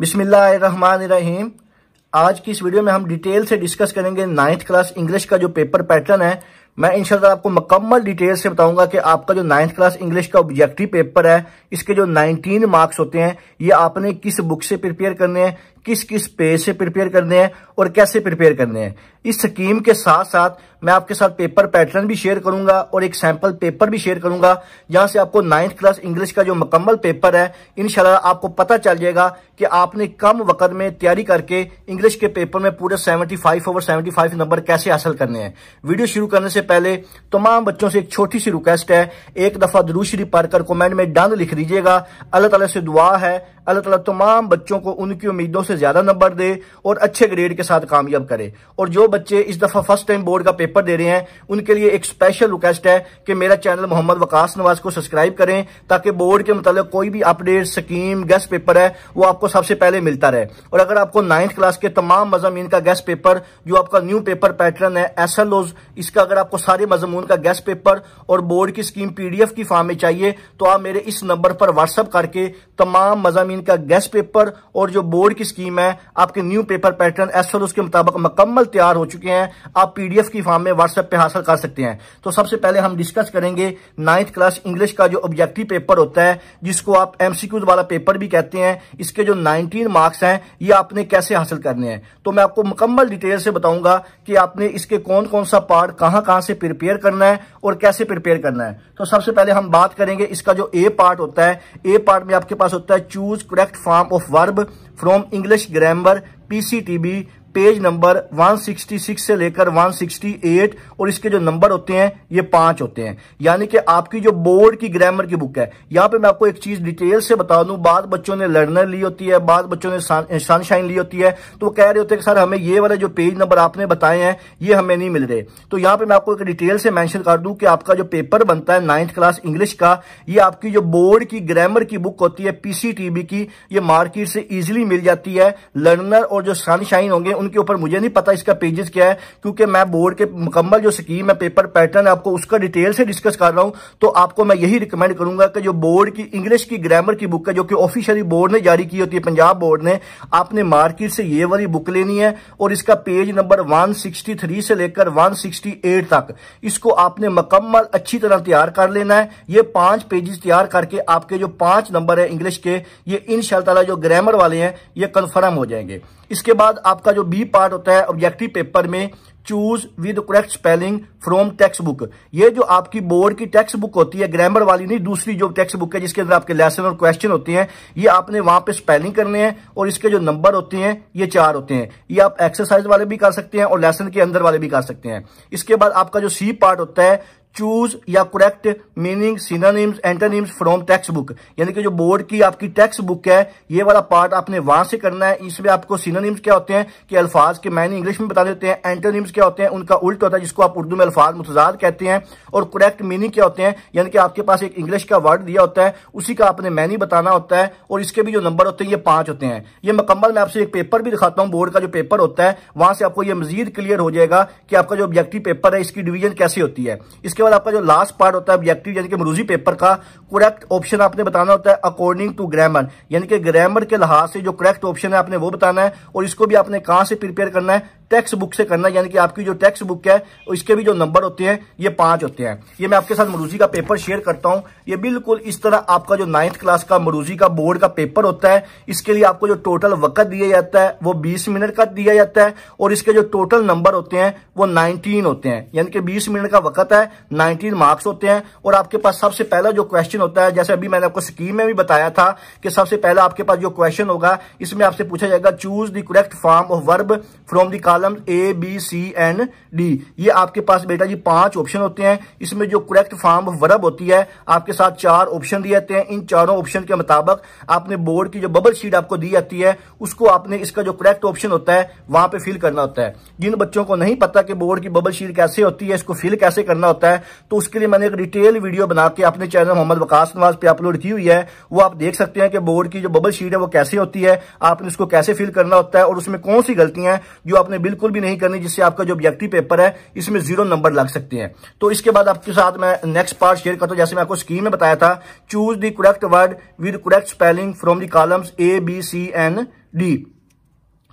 बिस्मिल्लाहिर्रहमानिर्रहीम आज की इस वीडियो में हम डिटेल से डिस्कस करेंगे नाइन्थ क्लास इंग्लिश का जो पेपर पैटर्न है मैं इंशाल्लाह आपको मुकम्मल डिटेल से बताऊंगा कि आपका जो नाइन्थ क्लास इंग्लिश का ऑब्जेक्टिव पेपर है इसके जो 19 मार्क्स होते हैं ये आपने किस बुक से प्रिपेयर करने हैं किस किस पेज से प्रिपेयर करने हैं और कैसे प्रिपेयर करने हैं इस स्कीम के साथ साथ मैं आपके साथ पेपर पैटर्न भी शेयर करूंगा और एक सैंपल पेपर भी शेयर करूंगा जहां से आपको नाइन्थ क्लास इंग्लिश का जो मुकम्मल पेपर है इनशाला आपको पता चल जाएगा कि आपने कम वक्त में तैयारी करके इंग्लिश के पेपर में पूरे 75 ओवर फाइव नंबर कैसे हासिल करने हैं वीडियो शुरू करने से पहले तमाम बच्चों से एक छोटी सी रिक्वेस्ट है एक दफा दरूशरी पढ़कर कॉमेंट में डन लिख दीजिएगा अल्लाह तला से दुआ है अल्लाह तला तमाम बच्चों को उनकी उम्मीदों से से ज्यादा नंबर दे और अच्छे ग्रेड के साथ कामयाब करे और जो बच्चे इस दफा फर्स्ट टाइम बोर्ड का पेपर दे रहे हैं उनके लिए एक स्पेशल रिक्वेस्ट है कि मेरा चैनल मोहम्मद वकास नवाज को सब्सक्राइब करें ताकि बोर्ड के मतलब कोई भी अपडेट स्कीम गेस्ट पेपर है वो आपको सबसे पहले मिलता रहे और अगर आपको नाइन्थ क्लास के तमाम मजामीन का गेस्ट पेपर जो आपका न्यू पेपर पैटर्न है एस इसका अगर आपको सारे मजमून का गेस्ट पेपर और बोर्ड की स्कीम पीडीएफ की फॉर्म में चाहिए तो आप मेरे इस नंबर पर व्हाट्सअप करके तमाम मजामी का गेस्ट पेपर और जो बोर्ड की स्कीम स्कीम है आपके new paper pattern S L के मुताबिक मुकम्मल तैयार हो चुके हैं आप पीडीएफ की फॉर्म में व्हाट्सएप पे हासिल कर सकते हैं तो सबसे पहले हम डिस्कस करेंगे नाइन्थ क्लास इंग्लिश का जो ऑब्जेक्टिव पेपर होता है जिसको आप एमसीक्यूज वाला पेपर भी कहते हैं इसके जो नाइनटीन मार्क्स हैं ये आपने कैसे हासिल करने हैं तो मैं आपको मुकम्मल डिटेल से बताऊंगा कि आपने इसके कौन कौन सा पार्ट कहाँ कहाँ से प्रिपेयर करना है और कैसे प्रिपेयर करना है तो सबसे पहले हम बात करेंगे इसका जो ए पार्ट होता है ए पार्ट में आपके पास होता है choose correct form of verb from English grammar PCTB page number 166 से लेकर 168 और इसके जो नंबर होते हैं ये पांच होते हैं यानी कि आपकी जो बोर्ड की ग्रामर की बुक है यहां पे मैं आपको एक चीज डिटेल से बता दूं बाद बच्चों ने लर्नर ली होती है बाद बच्चों ने सनशाइन ली होती है तो कह रहे होते हैं सर हमें ये वाले जो पेज नंबर आपने बताए हैं ये हमें नहीं मिल रहे तो यहां पर मैं आपको एक डिटेल से मैंशन कर दू कि आपका जो पेपर बनता है नाइन्थ क्लास इंग्लिश का ये आपकी जो बोर्ड की ग्रामर की बुक होती है पीसीटीबी की ये मार्केट से इजिली मिल जाती है लर्नर और जो सनशाइन होंगे उनके ऊपर मुझे नहीं पता इसका पेजेस क्या है क्योंकि मैं बोर्ड के मुकम्मल जो स्कीम है पेपर पैटर्न है आपको उसका डिटेल से डिस्कस कर रहा हूं तो आपको मैं यही रिकमेंड करूंगा कि जो बोर्ड की इंग्लिश की ग्रामर की बुक है जो कि ऑफिशियली बोर्ड ने जारी की होती है पंजाब बोर्ड ने आपने मार्केट से ये वाली बुक लेनी है और इसका पेज नंबर वन से लेकर वन तक इसको आपने मकम्मल अच्छी तरह तैयार कर लेना है ये पांच पेजेस तैयार करके आपके जो पांच नंबर है इंग्लिश के ये इन जो ग्रामर वाले हैं ये कन्फर्म हो जाएंगे इसके बाद आपका जो बी पार्ट होता है ऑब्जेक्टिव पेपर में choose with correct spelling from text book ये जो आपकी बोर्ड की टेक्स्ट बुक होती है ग्रामर वाली नहीं दूसरी जो टेक्स्ट बुक है जिसके अंदर आपके लेसन और क्वेश्चन होते हैं ये आपने वहां पे स्पेलिंग करने हैं और इसके जो नंबर होते हैं ये चार होते हैं ये आप एक्सरसाइज वाले भी कर सकते हैं और लेसन के अंदर वाले भी कर सकते हैं इसके बाद आपका जो सी पार्ट होता है चूज या correct meaning synonyms antonyms from text book यानी कि जो बोर्ड की आपकी टेक्स्ट बुक है ये वाला पार्ट आपने वहां से करना है इसमें आपको सीनानिम्स क्या होते हैं कि अल्फाज के मैंने इंग्लिश में बता देते हैं एंटानिम्स क्या होते हैं उनका उल्ट होता है जिसको आप उर्दू में अल्फाज मुतजाद कहते हैं और करेक्ट मीनिंग क्या होते हैं यानी कि आपके पास एक इंग्लिश का वर्ड दिया होता है उसी का आपने मैनी बताना होता है और इसके भी जो नंबर होते हैं ये पांच होते हैं ये मुकम्मल मैं आपसे एक पेपर भी दिखाता हूँ बोर्ड का जो पेपर होता है वहां से आपको ये मजीद क्लियर हो जाएगा कि आपका जो ऑब्जेक्टिव पेपर है इसकी डिवीजन कैसे होती है इसके बाद आपका जो लास्ट पार्ट होता है ऑब्जेक्टिव यानी कि मरूजी पेपर का करेक्ट ऑप्शन आपने बताना होता है अकॉर्डिंग टू ग्रामर यानी कि ग्रामर के लिहाज से जो करेक्ट ऑप्शन है आपने वो बताना है और इसको भी आपने कहां से प्रिपेयर करना है टेक्स्ट बुक से करना यानी कि आपकी जो टेक्स्ट बुक है इसके भी जो नंबर होते हैं ये पांच होते हैं ये मैं आपके साथ मरूजी का पेपर शेयर करता हूं ये बिल्कुल इस तरह आपका जो नाइन्थ क्लास का मरूजी का बोर्ड का पेपर होता है इसके लिए आपको जो टोटल वक्त दिया जाता है वो बीस मिनट का दिया जाता है और इसके जो टोटल नंबर होते हैं वो नाइनटीन होते हैं यानी कि बीस मिनट का वक्त है नाइनटीन मार्क्स होते हैं और आपके पास सबसे पहला जो क्वेश्चन होता है जैसे अभी मैंने आपको स्कीम में भी बताया था कि सबसे पहला आपके पास जो क्वेश्चन होगा इसमें आपसे पूछा जाएगा choose the correct form of verb from the column A B C and D ये आपके पास बेटा जी पांच ऑप्शन होते हैं इसमें जो करेक्ट फॉर्म वर्ब होती है आपके साथ चार ऑप्शन दिए जाते हैं इन चारों ऑप्शन के मुताबिक आपने बोर्ड की जो बबल शीट आपको दी जाती है उसको आपने इसका जो करेक्ट ऑप्शन होता है वहां पर फिल करना होता है जिन बच्चों को नहीं पता कि बोर्ड की बबल शीट कैसे होती है इसको फिल कैसे करना होता है तो उसके लिए मैंने एक डिटेल वीडियो बना के अपने चैनल मोहम्मद वकास नवाज पे अपलोड की हुई है वो आप देख सकते हैं कि बोर्ड की जो बबल शीट है वो कैसे होती है आपने इसको कैसे फिल करना होता है और उसमें कौन सी गलतियां जो आपने बिल्कुल भी नहीं करनी जिससे आपका जो ऑब्जेक्टिव पेपर है इसमें जीरो नंबर लग सकते हैं तो इसके बाद आपके साथ मैं नेक्स्ट पार्ट शेयर करता हूं जैसे मैं आपको स्कीम में बताया था choose the correct word with correct spelling from the columns A B C and D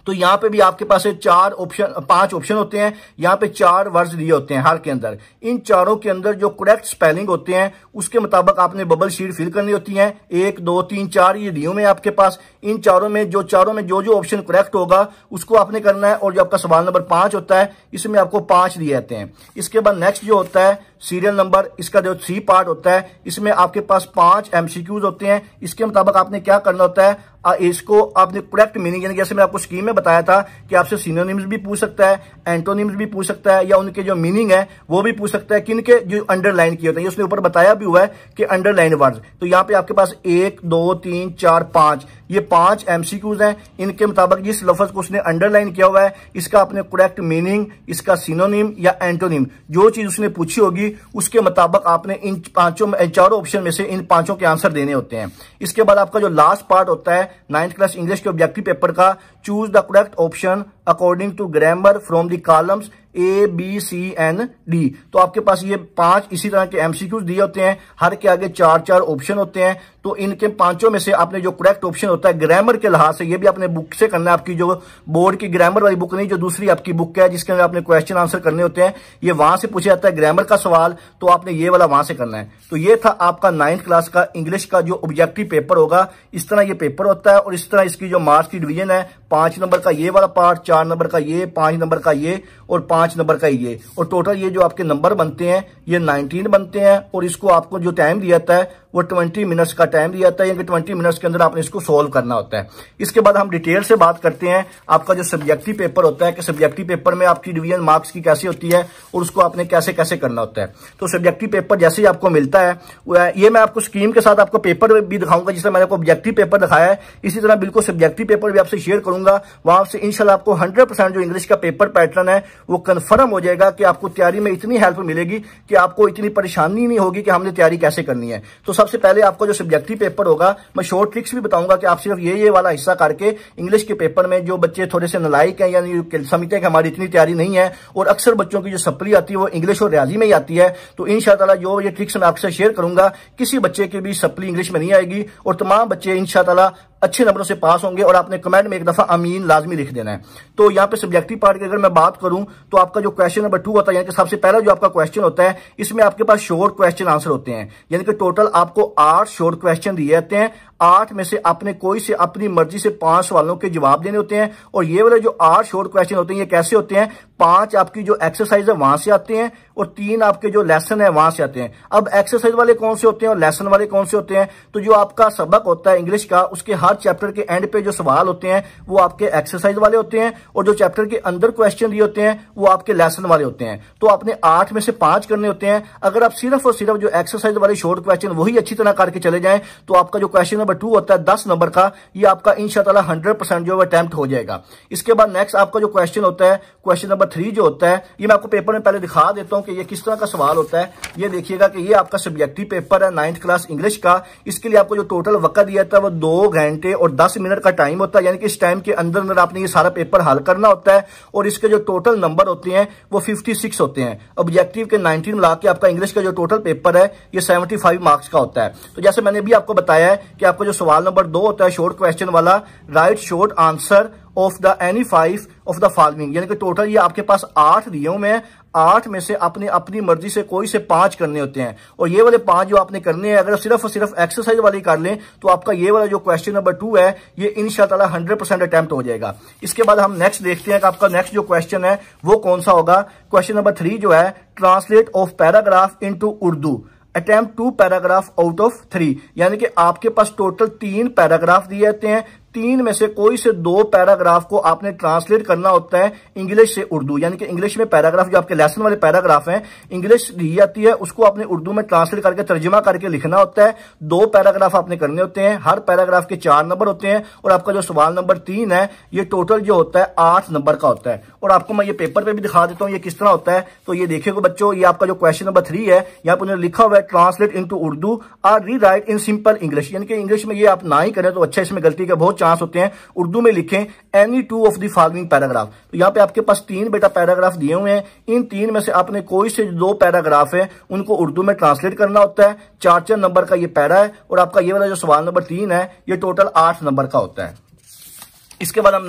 तो यहां पे भी आपके पास चार ऑप्शन पांच ऑप्शन होते हैं यहां पे चार वर्ड दिए होते हैं हर के अंदर इन चारों के अंदर जो करेक्ट स्पेलिंग होते हैं उसके मुताबिक आपने बबल शीट फिल करनी होती है एक दो तीन चार ये दियो में आपके पास इन चारों में जो चारों में जो जो ऑप्शन करेक्ट होगा उसको आपने करना है और जो आपका सवाल नंबर पांच होता है इसमें आपको पांच दिए जाते हैं इसके बाद नेक्स्ट जो होता है सीरियल नंबर इसका जो थ्री पार्ट होता है इसमें आपके पास पांच एमसीक्यूज होते हैं इसके मुताबिक आपने क्या करना होता है इसको आपने करेक्ट मीनिंग यानी जैसे मैं आपको स्कीम में बताया था कि आपसे सीनोनिम्स भी पूछ सकता है एंटोनिम्स भी पूछ सकता है या उनके जो मीनिंग है वो भी पूछ सकता है किन के जो अंडरलाइन किए होते हैं उसने ऊपर बताया भी हुआ है कि अंडरलाइन वर्ड तो यहाँ पे आपके पास एक दो तीन चार पांच ये पांच एमसीक्यूज हैं इनके मुताबिक जिस लफज को उसने अंडरलाइन किया हुआ है इसका अपने करेक्ट मीनिंग इसका सिनोनिम या एंटोनिम जो चीज उसने पूछी होगी उसके मुताबिक आपने इन पांचों चारों ऑप्शन में से इन पांचों के आंसर देने होते हैं इसके बाद आपका जो लास्ट पार्ट होता है नाइन्थ क्लास इंग्लिश के ऑब्जेक्टिव पेपर का choose the correct option according to grammar from the columns A B C and D तो आपके पास ये पांच इसी तरह के एमसीक्यूज दिए होते हैं हर के आगे चार चार ऑप्शन होते हैं तो इनके पांचों में से आपने जो करेक्ट ऑप्शन होता है ग्रामर के लिहाज से ये भी आपने बुक से करना है आपकी जो बोर्ड की ग्रामर वाली बुक नहीं जो दूसरी आपकी बुक है जिसके अंदर आपने क्वेश्चन आंसर करने होते हैं ये वहां से पूछा जाता है ग्रामर का सवाल तो आपने ये वाला वहां से करना है तो ये था आपका नाइन्थ क्लास का इंग्लिश का जो ऑब्जेक्टिव पेपर होगा इस तरह ये पेपर होता है और इस तरह इसकी जो मार्क्स की डिवीजन है पांच नंबर का ये वाला पार्ट चार नंबर का ये पांच नंबर का ये और पांच पांच नंबर का ये और टोटल ये जो आपके नंबर बनते हैं ये नाइनटीन बनते हैं और इसको आपको जो टाइम दिया जाता है वो ट्वेंटी मिनट्स का टाइम दिया जाता है यानी ट्वेंटी मिनट्स के अंदर आपने इसको सोल्व करना होता है इसके बाद हम डिटेल से बात करते हैं आपका जो सब्जेक्टिव पेपर होता है कि सब्जेक्टिव पेपर में आपकी डिवीजन मार्क्स की कैसी होती है और उसको आपने कैसे कैसे करना होता है तो सब्जेक्टिव पेपर जैसे ही आपको मिलता है ये मैं आपको स्कीम के साथ आपको पेपर भी दिखाऊंगा जिस मैंने आपको ऑब्जेक्टिव पेपर दिखाया है इसी तरह बिल्कुल सब्जेक्टिव पेपर भी आपसे शेयर करूंगा वहां से इनशाला आपको हंड्रेड जो इंग्लिश का पेपर पैटर्न है वो कन्फर्म हो जाएगा कि आपको तैयारी में इतनी हेल्प मिलेगी कि आपको इतनी परेशानी नहीं होगी कि हमने तैयारी कैसे करनी है तो सबसे पहले आपको जो सब्जेक्टिव पेपर होगा मैं शॉर्ट ट्रिक्स भी बताऊंगा कि आप सिर्फ ये ये वाला हिस्सा करके इंग्लिश के पेपर में जो बच्चे थोड़े से नलायक हैं यानी समझते हैं कि हमारी इतनी तैयारी नहीं है और अक्सर बच्चों की जो सप्ली आती है वो इंग्लिश और रियाजी में ही आती है तो इन जो ये ट्रिक्स मैं आपसे शेयर करूंगा किसी बच्चे की भी सप्ली इंग्लिश में नहीं आएगी और तमाम बच्चे इन अच्छे नंबरों से पास होंगे और आपने कमेंट में एक दफा अमीन लाजमी लिख देना है तो यहाँ पे सब्जेक्टिव पार्ट की अगर मैं बात करूं तो आपका जो क्वेश्चन नंबर टू होता है यानी कि सबसे पहला जो आपका क्वेश्चन होता है इसमें आपके पास शोर्ट क्वेश्चन आंसर होते हैं यानी कि टोटल आपको आठ शोर्ट क्वेश्चन दिए जाते हैं आठ में से अपने कोई से अपनी मर्जी से पांच सवालों के जवाब देने होते हैं और ये वाले जो आठ शोर्ट क्वेश्चन होते हैं ये कैसे होते हैं पांच आपकी जो एक्सरसाइज है वहां से आते हैं और तीन आपके जो लेसन है वहां से आते हैं अब एक्सरसाइज वाले कौन से होते हैं और लेसन वाले कौन से होते हैं तो जो आपका सबक होता है इंग्लिश का उसके हर चैप्टर के एंड पे जो सवाल होते हैं वो आपके एक्सरसाइज वाले होते हैं और जो चैप्टर के अंदर क्वेश्चन दिए होते हैं वो आपके लेसन वाले होते हैं तो आपने आठ में से पांच करने होते हैं अगर आप सिर्फ और सिर्फ जो एक्सरसाइज वाले शॉर्ट क्वेश्चन वही अच्छी तरह करके चले जाए तो आपका जो क्वेश्चन नंबर नंबर टू होता है दस नंबर का ये आपका इन इनशाला हंड्रेड परसेंट जो है अटैम्प्ट हो जाएगा इसके बाद नेक्स्ट आपका जो क्वेश्चन होता है क्वेश्चन नंबर थ्री जो होता है ये मैं आपको पेपर में पहले दिखा देता हूँ कि ये किस तरह का सवाल होता है ये देखिएगा कि ये आपका सब्जेक्टिव पेपर है नाइन्थ क्लास इंग्लिश का इसके लिए आपको जो टोटल वक्त दिया था वो दो घंटे और दस मिनट का टाइम होता है यानी कि इस टाइम के अंदर अंदर आपने ये सारा पेपर हल करना होता है और इसके जो टोटल नंबर होते हैं वो फिफ्टी होते हैं ऑब्जेक्टिव के नाइनटीन मिला के आपका इंग्लिश का जो टोटल पेपर है ये सेवेंटी मार्क्स का होता है तो जैसे मैंने भी आपको बताया है कि आपको आपका जो सवाल नंबर दो होता है शॉर्ट क्वेश्चन वाला write short answer of the any five of the following यानी कि टोटल ये आपके पास आठ दिए हुए हैं आठ में से अपने अपनी मर्जी से कोई से पांच करने होते हैं और ये वाले पांच जो आपने करने हैं अगर सिर्फ और सिर्फ एक्सरसाइज वाले कर लें तो आपका ये वाला जो क्वेश्चन नंबर टू है ये इन शाला हंड्रेड परसेंट अटैम्प्ट हो जाएगा इसके बाद हम नेक्स्ट देखते हैं कि आपका नेक्स्ट जो क्वेश्चन है वो कौन सा होगा क्वेश्चन नंबर थ्री जो है translate of paragraph in Urdu attempt two paragraph out of three यानी कि आपके पास टोटल तीन पैराग्राफ दिए जाते हैं तीन में से कोई से दो पैराग्राफ को आपने ट्रांसलेट करना होता है इंग्लिश से उर्दू यानी कि इंग्लिश में पैराग्राफ जो आपके लेसन वाले पैराग्राफ हैं इंग्लिश दी जाती है उसको आपने उर्दू में ट्रांसलेट करके तर्जमा करके लिखना होता है दो पैराग्राफ आपने करने होते हैं हर पैराग्राफ के चार नंबर होते हैं और आपका जो सवाल नंबर तीन है ये टोटल जो होता है आठ नंबर का होता है और आपको मैं ये पेपर पर भी दिखा देता हूँ ये किस तरह होता है तो ये देखेगा बच्चों ये आपका जो क्वेश्चन नंबर थ्री है यहाँ पर उन्होंने लिखा हुआ है translate in Urdu or rewrite in simple English यानी कि इंग्लिश में ये आप ना ही करें तो अच्छा इसमें गलती का बहुत चांस होते हैं उर्दू में लिखें any two of the following paragraph तो यहाँ पे आपके पास तीन बेटा पैराग्राफ दिए हुए हैं इन तीन में से आपने कोई से दो पैराग्राफ है उनको उर्दू में ट्रांसलेट करना होता है चार चार नंबर का ये पैरा है और आपका ये वाला जो सवाल नंबर तीन है ये टोटल आठ नंबर का होता है इसके बाद हम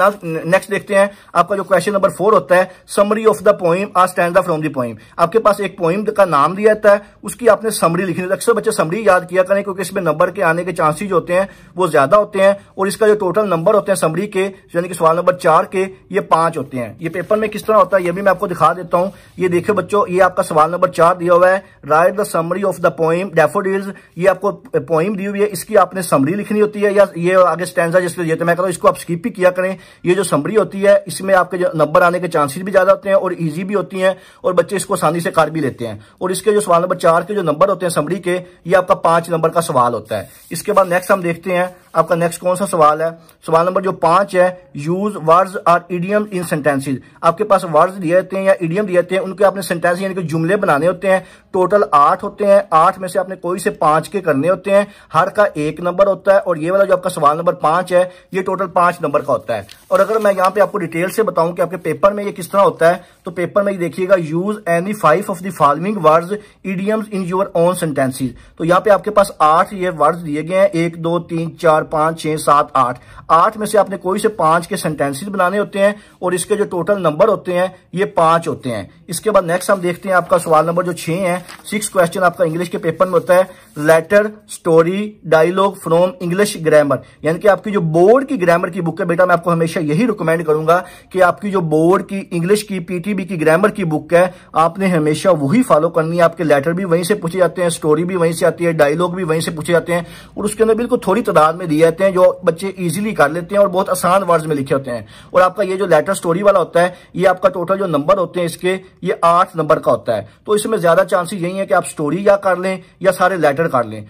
नेक्स्ट देखते हैं आपका जो क्वेश्चन नंबर फोर होता है summary of the poem or stanza from the poem आपके पास एक पोइम का नाम दिया जाता है उसकी आपने समरी लिखनी तो अक्सर बच्चे समरी याद किया करें क्योंकि इसमें नंबर के आने के चांसेज होते हैं वो ज्यादा होते हैं और इसका जो टोटल नंबर होते हैं समरी के यानी कि सवाल नंबर चार के ये पांच होते हैं ये पेपर में किस तरह होता है ये भी मैं आपको दिखा देता हूं ये देखे बच्चों ये आपका सवाल नंबर चार दिया हुआ है write the summary of the poem daffodils ये आपको पोइम दी हुई है इसकी आपने समरी लिखनी होती है या ये आगे स्टैंड जिसमें तो मैं कहता हूँ इसको आप स्कीप ही किया करें ये जो समरी होती है इसमें आपके जो नंबर आने के चांसेस भी ज़्यादा होते हैं और इजी भी होती हैं और बच्चे इसको आसानी से कर भी लेते हैं और इसके जो सवाल नंबर चार के जो नंबर होते हैं समरी के ये आपका पांच नंबर का सवाल होता है इसके बाद नेक्स्ट हम देखते हैं आपका नेक्स्ट कौन सा सवाल है सवाल नंबर जो पांच है use words or idiom in sentences आपके पास वर्ड्स दिए जाते हैं या इडियम दिए जाते हैं उनके आपने सेंटेंस यानी कि जुमले बनाने होते हैं टोटल आठ होते हैं आठ में से आपने कोई से पांच के करने होते हैं हर का एक नंबर होता है और ये वाला जो आपका सवाल नंबर पांच है ये टोटल पांच नंबर का का होता है और अगर मैं यहाँ पे आपको डिटेल से बताऊं कि आपके पेपर में ये किस तरह होता है तो पेपर में ये देखिएगा use any five of the following words idioms in your own sentences तो यहाँ पे आपके पास आठ ये वर्ड्स दिए गए हैं एक दो तीन चार पांच छह सात आठ आठ में से आपने कोई से पांच के सेंटेंसेज बनाने होते हैं और इसके जो टोटल नंबर होते हैं ये पांच होते हैं इसके बाद नेक्स्ट हम देखते हैं आपका सवाल नंबर जो छह है सिक्स क्वेश्चन आपका इंग्लिश के पेपर में होता है letter story dialogue from English grammar यानी कि आपकी जो बोर्ड की ग्रामर की बुक है बेटा बेटा मैं आपको हमेशा यही रिकमेंड करूंगा कि आपकी जो बोर्ड की इंग्लिश की पीटीबी की ग्रामर की बुक है आपने हमेशा वही फॉलो करनी है आपके लेटर भी वहीं से पूछे जाते हैं स्टोरी भी वहीं से आती है डायलॉग भी वहीं से पूछे जाते हैं और उसके अंदर बिल्कुल थोड़ी तादाद में दिए जाते हैं जो बच्चे ईजिली कर लेते हैं और बहुत आसान वर्ड में लिखे होते हैं और आपका ये जो लेटर स्टोरी वाला होता है ये आपका टोटल जो नंबर होते हैं इसके ये आठ नंबर का होता है तो इसमें ज्यादा चांसेस यही है कि आप स्टोरी या कर लें या सारे लेटर कर लें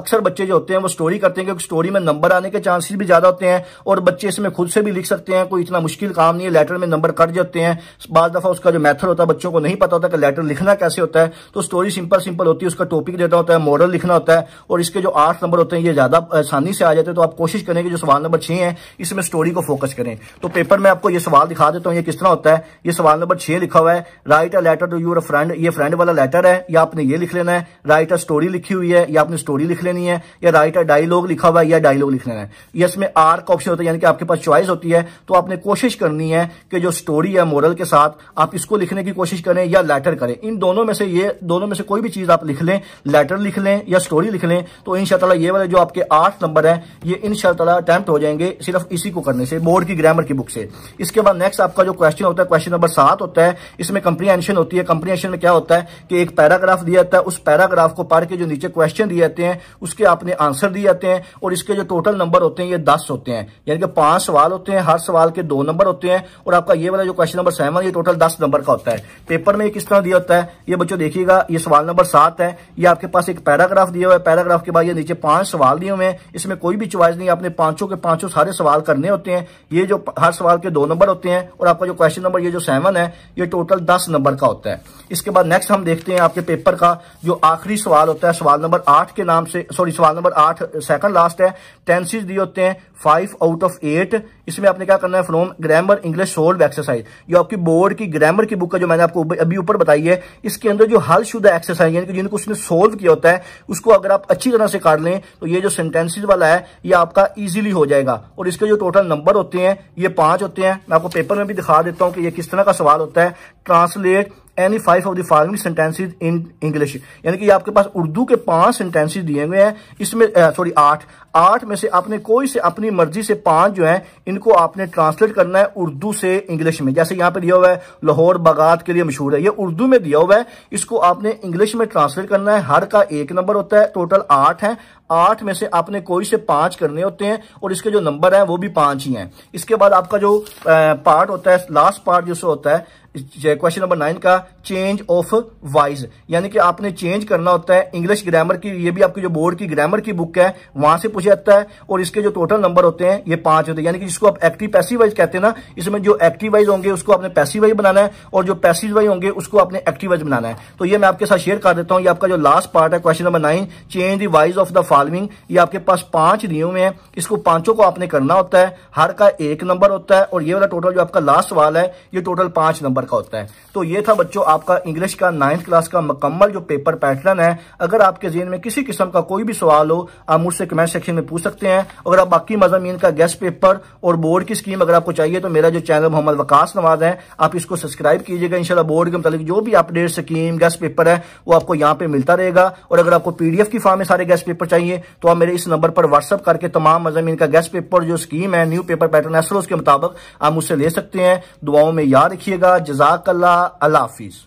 अक्सर बच्चे जो होते हैं वो स्टोरी करते हैं क्योंकि स्टोरी में नंबर आने के चांसेस भी ज्यादा होते हैं और बच्चे ऐसे में खुद से भी लिख सकते हैं कोई इतना मुश्किल काम नहीं है लेटर में नंबर कट जाते हैं बाद दफा उसका जो मेथड होता है बच्चों को नहीं पता होता कि लेटर लिखना कैसे होता है तो स्टोरी सिंपल सिंपल होती है उसका टॉपिक देता होता है मॉडल लिखना होता है और इसके जो आठ नंबर होते हैं ये ज्यादा आसानी से आ जाते हैं तो आप कोशिश करें कि जो सवाल नंबर छह है इसमें स्टोरी को फोकस करें तो पेपर में आपको ये सवाल दिखा देता हूँ ये किस तरह होता है ये सवाल नंबर छह लिखा हुआ है write a letter to your friend ये फ्रेंड वाला लेटर है या आपने ये लिख लेना है राइट अ स्टोरी लिखी हुई है या आपने स्टोरी लिख लेनी है या राइट अ डायलॉग लिखा हुआ है या डायलॉग लिख लेना है इसमें आर का ऑप्शन होता है यानी कि आप आपके पास चॉइस होती है तो आपने कोशिश करनी है कि जो स्टोरी है मॉरल के साथ आप इसको लिखने की कोशिश करें या लेटर करें इन दोनों में से ये दोनों में से कोई भी चीज़ आप लिख लें लेटर लिख लें या स्टोरी लिख लें तो इन ये वाले जो आपके आठ नंबर है ये इन अटैम्प्ट हो जाएंगे सिर्फ इसी को करने से बोर्ड की ग्रामर की बुक से इसके बाद नेक्स्ट आपका जो क्वेश्चन होता है क्वेश्चन नंबर सात होता है इसमें कंप्रीहेंशन होती है कंप्रीहेंशन में क्या होता है कि एक पैराग्राफ दिया जाता है उस पैराग्राफ को पढ़ के जो नीचे क्वेश्चन दिए जाते हैं उसके आपने आंसर दिए जाते हैं और इसके जो टोटल नंबर होते हैं ये दस होते हैं यानी कि पांच सवाल होते हैं हर सवाल के दो नंबर होते हैं और आपका ये वाला जो क्वेश्चन नंबर सेवन ये टोटल दस नंबर का होता है पेपर में किस तरह दिया होता है ये बच्चों देखिएगा ये सवाल नंबर सात है ये आपके पास एक पैराग्राफ दिया हुआ है पैराग्राफ के बाद ये नीचे पांच सवाल दिए हुए हैं इसमें कोई भी चॉइस नहीं आपने पांचों के पांचों सारे सवाल करने होते हैं ये जो हर सवाल के दो नंबर होते हैं और आपका जो क्वेश्चन नंबर ये जो सेवन है ये टोटल दस नंबर का होता है इसके बाद नेक्स्ट हम देखते हैं आपके पेपर का जो आखिरी सवाल होता है सवाल नंबर आठ के नाम से सॉरी सवाल नंबर आठ सेकंड लास्ट है टेंसिस दिए होते हैं five out of eight eight इसमें आपने क्या करना है from grammar English solve exercise जो आपकी बोर्ड की ग्रामर की बुक का जो मैंने आपको अभी ऊपर बताई है इसके अंदर जो हल शुदा एक्सरसाइज यानी कि जिनको उसने सोल्व किया होता है उसको अगर आप अच्छी तरह से काट लें तो ये जो सेंटेंसिस वाला है ये आपका ईजिली हो जाएगा और इसके जो टोटल नंबर होते हैं ये पांच होते हैं मैं आपको पेपर में भी दिखा देता हूँ कि ये किस तरह का सवाल होता है translate any five of the following sentences in English यानी कि आपके पास उर्दू के पांच सेंटेंसेज दिए हुए हैं इसमें सॉरी आठ आठ में से आपने कोई से अपनी मर्जी से पांच जो है इनको आपने ट्रांसलेट करना है उर्दू से इंग्लिश में जैसे यहाँ पे दिया हुआ है लाहौर बागात के लिए मशहूर है ये उर्दू में दिया हुआ है इसको आपने इंग्लिश में ट्रांसलेट करना है हर का एक नंबर होता है टोटल आठ है आठ में से आपने कोई से पांच करने होते हैं और इसके जो नंबर है वो भी पांच ही हैं इसके बाद आपका जो पार्ट होता है लास्ट पार्ट जो होता है क्वेश्चन नंबर नाइन का चेंज ऑफ वाइज यानी कि आपने चेंज करना होता है इंग्लिश ग्रामर की ये भी आपकी जो बोर्ड की ग्रामर की बुक है वहां से पूछा जाता है और इसके जो टोटल नंबर होते हैं ये पांच होते हैं यानी कि जिसको आप एक्टिव पैसिव वाइज कहते हैं ना इसमें जो एक्टिव वाइज होंगे उसको आपने पैसिव वाइज बनाना है और जो पैसिव वाइज होंगे उसको आपने एक्टिव वाइज बनाना है तो ये मैं आपके साथ शेयर कर देता हूँ ये आपका जो लास्ट पार्ट है question number nine change the voice of the following ये आपके पास पांच दिए हुए हैं इसको पांचों को आपने करना होता है हर का एक नंबर होता है और ये वाला टोटल जो आपका लास्ट सवाल है ये टोटल पांच नंबर का होता है तो ये था बच्चों आपका इंग्लिश का नाइन्थ क्लास का मुकम्मल जो पेपर पैटर्न है अगर आपके जेन में किसी किस्म का कोई भी सवाल हो आप मुझसे कमेंट सेक्शन में पूछ सकते हैं अगर आप बाकी मजामीन का गेस्ट पेपर और बोर्ड की स्कीम अगर आपको चाहिए तो मेरा जो चैनल मोहम्मद वकास नवाज है आप इसको सब्सक्राइब कीजिएगा इनशाला बोर्ड के मतलब जो भी अपडेट स्कीम गेस्ट पेपर है वो आपको यहाँ पे मिलता रहेगा और अगर आपको पीडीएफ की फॉर्म में सारे गेस्ट पेपर चाहिए तो आप मेरे इस नंबर पर व्हाट्सअप करके तमाम मजामीन का गेस्ट पेपर जो स्कीम है न्यू पेपर पैटर्न है उसके मुताबिक आप मुझसे ले सकते हैं दुआओं में याद रखिएगा जजाकल्ला अल्लाह हाफिज़